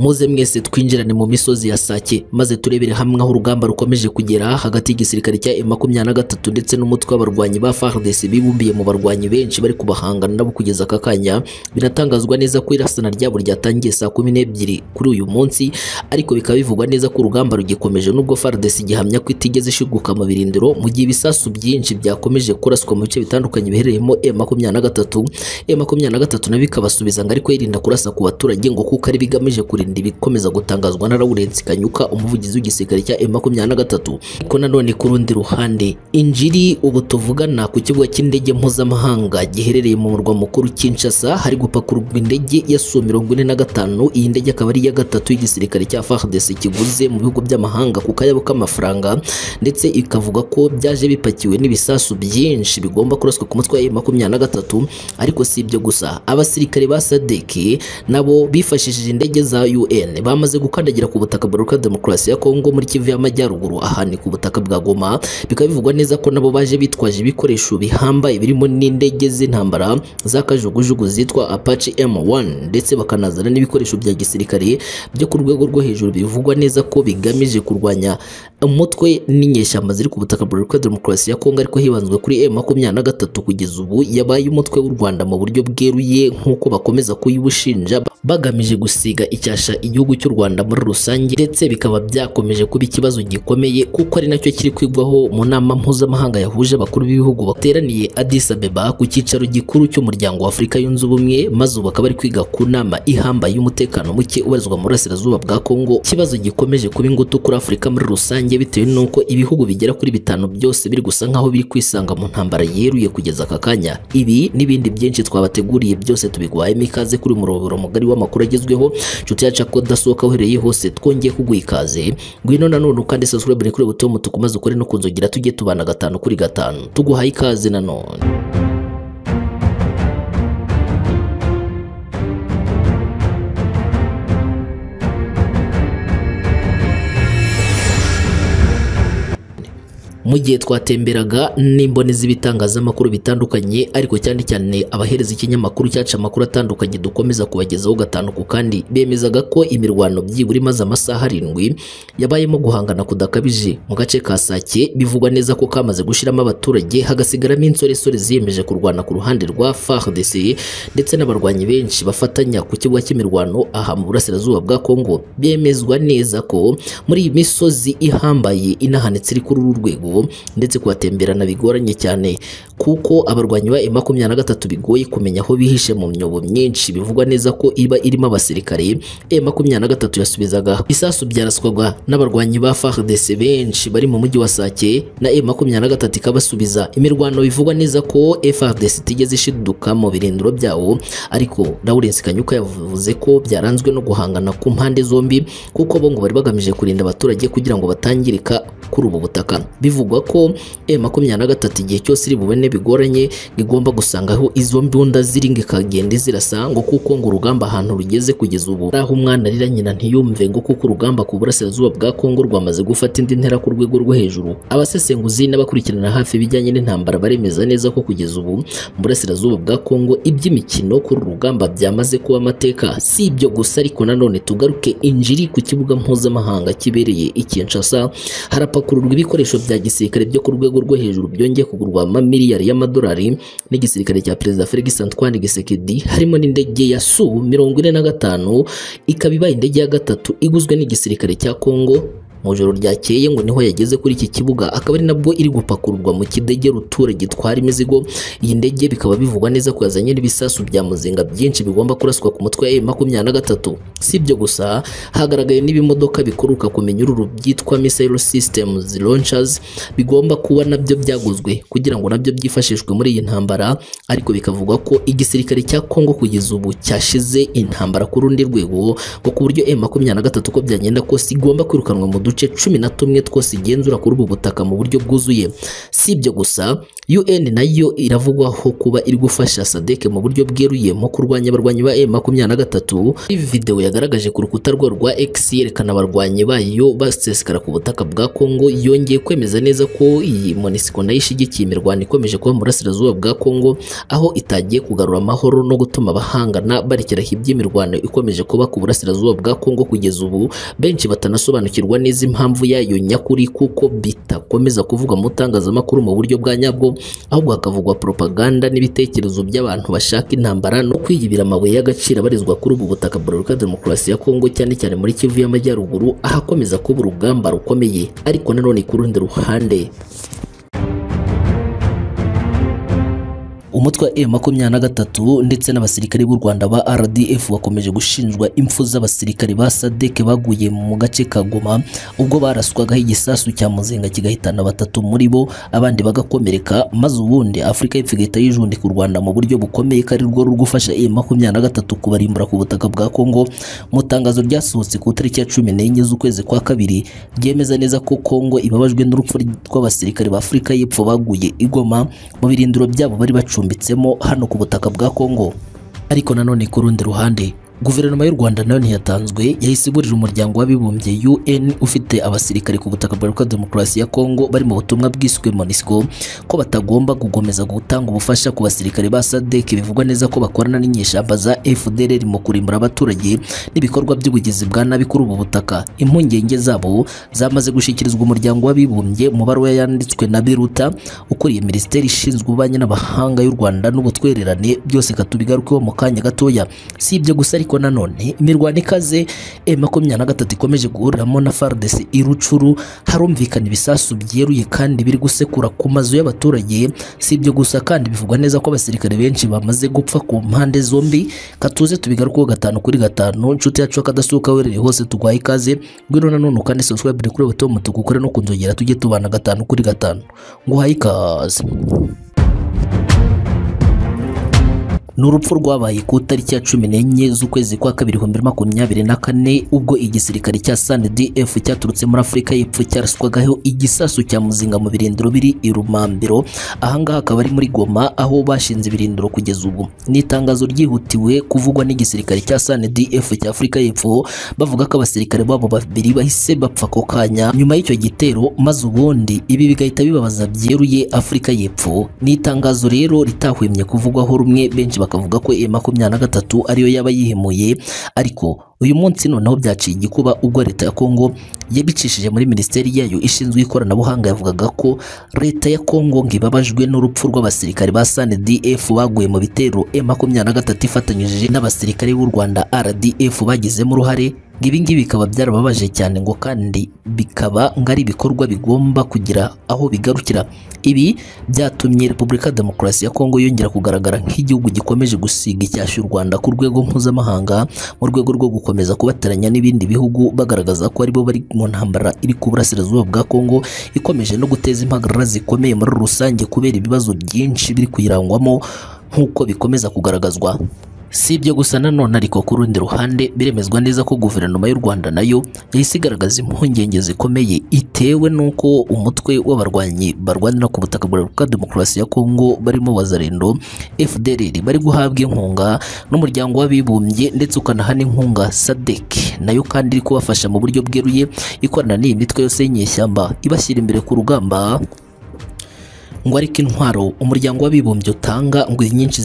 muze mwese twinjirane mu misozi ya sake maze turebere hamwe aho urugamba rukomeje kugera hagati y'igisirikare cya e na gatatu ndetse n'umutwe w'abarwanyi ba FARDC bibumbiye mu barwanyi benshi bari kubahangana nabo kugeza aka kanya biratangazwa neza ko irasana ryabo ryatangiye saa kumi n'ebyiri kuri uyu munsi ariko bikaba bivugwa neza ko urugamba rugikomeje nubwo FARDC gihamya ko itigeze ishiguka mu birindiro mu gihe ibisasu byinshi byakomeje kuraswa mu bice bitandukanye biherereyemo e m na gatatu 23 e bikabasubiza ngo ariko yirinda kurasa ku baturage ngo kuko ari bigamije kurinda kandi bikomeza gutangazwa na Lawrence Kanyuka umuvugizi w'igisirikare cya M23 ko nanone ku rundi ruhande injiri ubu tuvugana ku kibuga cy'indege mpuzamahanga giherereye mu murwa mukuru Kinshasa hari gupakururwa indege ya Su mirongo ine na gatanu iyi ndege akaba ari iya gatatu y'igisirikare cya FARDC kiguze mu bihugu by'amahanga ku kayabo k'amafaranga ndetse ikavuga ko byaje bipakiwe n'ibisasu byinshi bigomba kuraswa ku mutwe wa M23 ariko si ibyo gusa abasirikare ba SADC nabo bifashishije indege za UN bamaze gukandagira ku butaka buruka demokarasi ya Kongo muri Kivu y'Amajyaruguru ahani ku butaka bwa Goma bikaba bivugwa neza ko nabo baje bitwaje ibikoresho bihambaye birimo n'indege z'intambara za z'akajugujugu zitwa Apache M1 ndetse bakanazana n'ibikoresho bya gisirikare byo ku rwego rwo hejuru bivugwa neza ko bigamije kurwanya umutwe n'inyeshyamba ziri ku butaka buruka demokarasi ya Kongo ariko hibanzwe kuri e M23 kugeza ubu yabaye umutwe w'u Rwanda mu buryo bweruye nk'uko bakomeza kuyibushinja bagamije gusiga icyasha kwigisha igihugu cy'u Rwanda muri rusange ndetse bikaba byakomeje kuba ikibazo gikomeye kuko ari nacyo kiri kwigwaho mu nama mpuzamahanga yahuje abakuru b'ibihugu bateraniye Addis Abeba ku cyicaro gikuru cy'umuryango afurika yunze ubumwe maze ubu bakaba kwiga ku nama ihambaye y'umutekano muke ubarizwa mu burasirazuba bwa Kongo ikibazo gikomeje kuba ingutu kuri Afurika muri rusange bitewe n'uko ibihugu bigera kuri bitanu byose biri gusa nk'aho biri kwisanga mu ntambara yeruye kugeza aka kanya ibi n'ibindi byinshi twabateguriye byose tubigwayemo ikaze kuri umuroboro mugari w'amakuru agezweho nshuti yacu bidufasha kudasohoka uhereye hose twongeye kuguha ikaze ngwino nanone ukande subscribe kuri buto mutuku maze ukore no kunzogera tujye tubana gatanu kuri gatanu tuguhaye ikaze nanone mu gihe twatemberaga n'imboni z'ibitangazamakuru bitandukanye ariko cyane cyane abahereza ikinyamakuru cyacu amakuru atandukanye dukomeza kubagezaho gatanu ku kandi bemezaga ko imirwano byibura imaze amasaha arindwi yabayemo guhangana kudakabije mu gace ka Sake bivugwa neza ko kamaze gushyiramo abaturage hagasigaramo insoresore ziyemeje kurwana ku ruhande rwa FARDC ndetse n'abarwanyi benshi bafatanya ku kibuga cy'imirwano aha mu burasirazuba bwa Kongo bemezwa neza ko muri iyi misozi ihambaye inahanitse iri kuri uru rwego ndetse kubatemberana bigoranye cyane kuko abarwanyi ba makumyabiri na bigoye kumenya aho bihishe mu myobo myinshi bivugwa neza ko iba irimo abasirikare makumyabiri na gatatu yasubizaga isasu byaraswaga n'abarwanyi ba FARDC benshi bari mu mujyi wa Sake na makumyabiri na gatatu ikabasubiza imirwano bivugwa neza ko FARDC itigeze ishiduka mu birindiro byawo ariko Lawrence Kanyuka yavuze ko byaranzwe no guhangana ku mpande zombi kuko bo ngo bari bagamije kurinda abaturage kugira ngo batangirika kuri ubu butaka bivugwa bivugwa ko makumyabiri na gatatu igihe cyose iri bubone bigoranye igomba gusangaho izo mbunda ziri ngo ikagenda izirasa ngo kuko ngo urugamba ahantu rugeze kugeza ubu aho umwana arira nyina ntiyumve ngo kuko urugamba ku burasirazuba bwa Kongo rwamaze gufata indi ntera ku rwego rwo hejuru abasesenguzi n'abakurikirana hafi ibijyanye n'intambara baremeza neza ko kugeza ubu mu burasirazuba bwa Kongo iby'imikino kuri urugamba byamaze kuba amateka si ibyo gusa ariko nanone tugaruke injiri ku kibuga mpuzamahanga kibereye i Kinshasa harapakururwa ibikoresho bya gisirikare byo ku rwego rwo hejuru byongeye kugurwa amamiliyari y'amadolari n'igisirikare cya perezida Felix Antoine Gisekedi harimo n'indege ya Su mirongo ine na gatanu ikaba ibaye indege ya gatatu iguzwe n'igisirikare cya Congo mu ijoro ryakeye ngo niho yageze kuri iki kibuga akaba ari nabwo iri gupakururwa mu kidege ruture gitwara imizigo iyi ndege bikaba bivugwa neza ko yazanye n'ibisasu bya muzinga byinshi bigomba kuraswa ku mutwe wa makumyabiri na gatatu si ibyo gusa hagaragaye n'ibimodoka bikuruka ku minyururu byitwa missile systems launchers bigomba kuba nabyo byaguzwe kugira ngo nabyo byifashishwe muri iyi ntambara ariko bikavugwa ko igisirikare cya Congo kugeza ubu cyashize intambara ku rundi rwego ngo ku buryo e makumyabiri na gatatu ko byagenda kose igomba kwirukanwa mu uduce cumi na tumwe twose igenzura kuri ubu butaka mu buryo bwuzuye si ibyo gusa un nayo iravugwaho kuba iri gufasha sadek mu buryo bweruye mu kurwanya abarwanyi ba m makumyabiri na gatatu iyi yagaragaje ku rukuta rwa rwa x yerekana abarwanyi bayo basesekara ku butaka bwa congo yongeye kwemeza neza ko iyi monisiko nayo ishyigikiye imirwano ikomeje kuba mu burasirazuba bwa congo aho itagiye kugarura amahoro no gutuma abahangana barekeraho iby'imirwano ikomeje kuba ku burasirazuba bwa congo kugeza ubu benshi batanasobanukirwa neza neza impamvu yayo nyakuri kuko bitakomeza kuvugwa mu itangazamakuru mu buryo bwa nyabwo ahubwo hakavugwa propaganda n'ibitekerezo by'abantu bashaka intambara no kwiyibira amabuye y'agaciro abarizwa kuri ubu butaka Republika Demokarasi ya Kongo cyane cyane muri Kivu y'Amajyaruguru ahakomeza kuba urugamba rukomeye ariko nanone ku rundi ruhande umutwe wa M makumyabiri na gatatu ndetse n'abasirikare b'u Rwanda ba RDF bakomeje gushinjwa impfu z'abasirikare ba SADC baguye mu gace ka Goma ubwo baraswagaho igisasu cya muzinga kigahitana batatu muri bo abandi bagakomereka maze ubundi Afurika y'Epfo igahita yijundika u Rwanda mu buryo bukomeye ko ari rwo ruri gufasha M makumyabiri na gatatu kubarimbura ku butaka bwa Kongo mu tangazo ryasohotse ku itariki ya cumi n'enye z'ukwezi kwa kabiri ryemeza neza ko Kongo ibabajwe n'urupfu rw'abasirikare ba Afurika y'Epfo baguye I Goma mu birindiro byabo bari bacumbi bacambitsemo hano ku butaka bwa Congo ariko nanone ku rundi ruhande guverinoma y'u rwanda nayo ntiyatanzwe yahise iburira umuryango w'abibumbye un ufite abasirikare ku butaka bwa repubulika demokarasi ya kongo bari mu butumwa bwiswe monisco ko batagomba gukomeza gutanga ubufasha ku basirikare ba sadek bivugwa neza ko bakorana n'inyeshyamba za fdr mu kurimbura abaturage n'ibikorwa by'ubugizi bwa nabi kuri ubu butaka impungenge zabo zamaze gushyikirizwa umuryango w'abibumbye mu baruwa yanditswe na biruta ukuriye minisiteri ishinzwe ububanyi n'amahanga y'u rwanda n'ubutwererane byose katubigarukeho mu kanya gatoya si ibyo gusa ariko ariko nanone imirwano ikaze makumyabiri na gatatu ikomeje guhuriramo na faridesi irucuru harumvikana ibisasu byeruye kandi biri gusekura ku mazu y'abaturage si ibyo gusa kandi bivugwa neza ko abasirikare benshi bamaze gupfa ku mpande zombi katuze tubigarukaho gatanu kuri gatanu inshuti yacu akadasuka werereye hose tugwaye ikaze ngwino nanone ukande subscribe kuri buto mutu gukore no kunzogera tujye tubana gatanu kuri gatanu nguhaye ikaze ni urupfu rwabaye ku itariki ya cumi n'enye z'ukwezi kwa kabiri ibihumbi bibiri makumyabiri na kane ubwo igisirikare cya SANDF cyaturutse muri Afurika y'Epfo cyaraswagaho igisasu cya muzinga mu birindiro biri i Rumambiro ahangaha akaba ari muri Goma aho bashinze ibirindiro kugeza ubu ni itangazo ryihutiwe kuvugwa n'igisirikare cya SANDF cya Afurika y'Epfo bavuga ko abasirikare babo babiri bahise bapfa ako kanya nyuma y'icyo gitero maze ubundi ibi bigahita bibabaza byeruye Afurika y'Epfo ni itangazo rero ritahwemye kuvugwaho rumwe benshi bakavuga ko e makumyabiri na gatatu ariyo yaba yihemuye ariko uyu munsi noneho byaciye igikuba ubwo leta ya kongo yabicishije muri minisiteri yayo ishinzwe ikoranabuhanga yavugaga ko leta ya kongo ngo ibabajwe n'urupfu rw'abasirikare ba sandf baguye mu bitero e makumyabiri na gatatu ifatanyije n'abasirikare b'u rwanda rdf bagizemo uruhare ngibi bikaba byarababaje cyane ngo kandi bikaba ari ibikorwa bigomba kugira aho bigarukira ibi byatumye repubulika demokarasi ya kongo yongera kugaragara nk'igihugu gikomeje gusiga icyasha u rwanda ku rwego mpuzamahanga mu rwego rwo gukomeza kubateranya n'ibindi bihugu bagaragaza ko aribo bari mu ntambara iri ku burasirazuba bwa kongo ikomeje no guteza impagarara zikomeye muri rusange kubera ibibazo byinshi biri kuyirangwamo nk'uko bikomeza kugaragazwa si ibyo gusa nanone ariko ku rundi ruhande biremezwa neza ko guverinoma y'u rwanda nayo yahise igaragaza impungenge zikomeye itewe n'uko umutwe w'abarwanyi barwanira ku butaka bwa demokarasi ya kongo barimo wazarendo fdr bari guhabwa inkunga n'umuryango w'abibumbye ndetse ukanahana inkunga sadek nayo kandi iri kubafasha mu buryo bweruye ikorana n'iyi mitwe yose y'inyeshyamba ibashyira imbere ku rugamba ngo ariko intwaro umuryango w'abibumbye utanga ngo inyinshi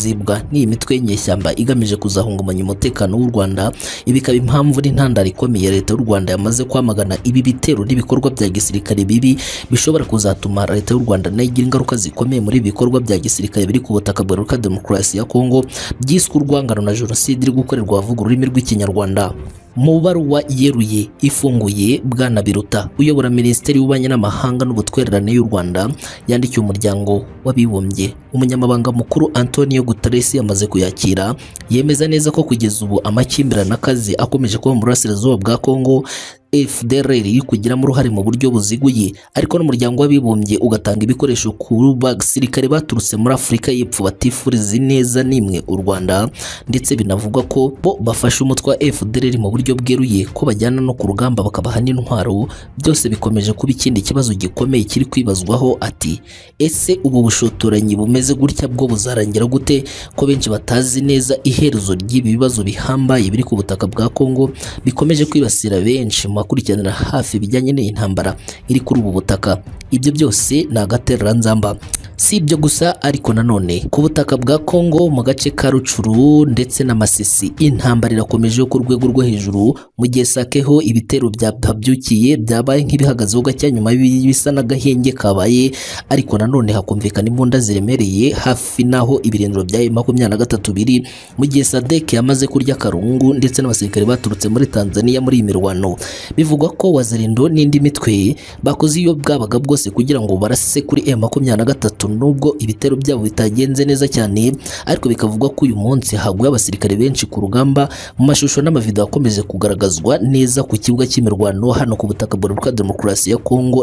zibwa n'iyi mitwe y'inyeshyamba igamije kuzahungumanya umutekano w'u Rwanda ibikaba impamvu n'intandaro ikomeye ya leta y'u Rwanda yamaze kwamagana ibi bitero n'ibikorwa bya gisirikare bibi bishobora kuzatuma leta y'u Rwanda nayo igira ingaruka zikomeye muri ibi bikorwa bya gisirikare biri ku butaka bwa ya Demokarasi ya Kongo byiswe urwangano na jenoside iri gukorerwa abavuga ururimi rw'ikinyarwanda mu baruwa yeruye ifunguye bwana biruta uyobora minisiteri y'ububanyi n'amahanga n'ubutwererane y'u rwanda yandikiye umuryango w'abibumbye umunyamabanga mukuru antonio guterres yamaze kuyakira yemeza neza ko kugeza ubu amakimbirane akaze akomeje kuba mu burasirazuba bwa congo FDLR kugiramo uruhare mu buryo buziguye ariko n'umuryango w'abibumbye ugatanga ibikoresho ku basirikare baturutse muri Afurika y'Epfo batifuriza neza nimwe u Rwanda ndetse binavugwa ko bo bafashe umutwe wa mu buryo bweruye ko bajyana no ku rugamba bakabaha n'intwaro byose bikomeje kuba ikindi kibazo gikomeye kiri kwibazwaho ati ese ubu bushotoranyi bumeze gutya bwo buzarangira gute ko benshi batazi neza iherezo ry'ibi bibazo bihambaye biri ku butaka bwa Congo bikomeje kwibasira benshi mu akurikiranira hafi ibijyanye n'iyi ntambara iri kuri ubu butaka ibyo byose ni agatereranzamba si ibyo gusa ariko nanone ku butaka bwa Congo mu gace ka Rucuru ndetse na Masisi intambara irakomeje ku rwego rwo hejuru mu gihe sakeho ibitero byabyukiye byabaye nk'ibihagazeho gake nyuma bisa n'agahenge kabaye ariko nanone hakumvikana imbunda ziremereye hafi naho ibirindiro bya makumyabiri na gatatu biri mu gihe Sadek yamaze kurya karungu ndetse n'abasirikare baturutse muri Tanzania muri iyi mirwano bivugwa ko Wazalendo n'indi mitwe bakoze iyo bwabaga bwose kugira ngo barase kuri M makumyabiri na gatatu gatatu nubwo ibitero byabo bitagenze neza cyane ariko bikavugwa ko uyu munsi haguye abasirikare benshi ku rugamba mu mashusho n'amavidewo akomeje kugaragazwa neza ku kibuga cy'imirwano hano ku butaka bwa Republika Demokarasi ya Kongo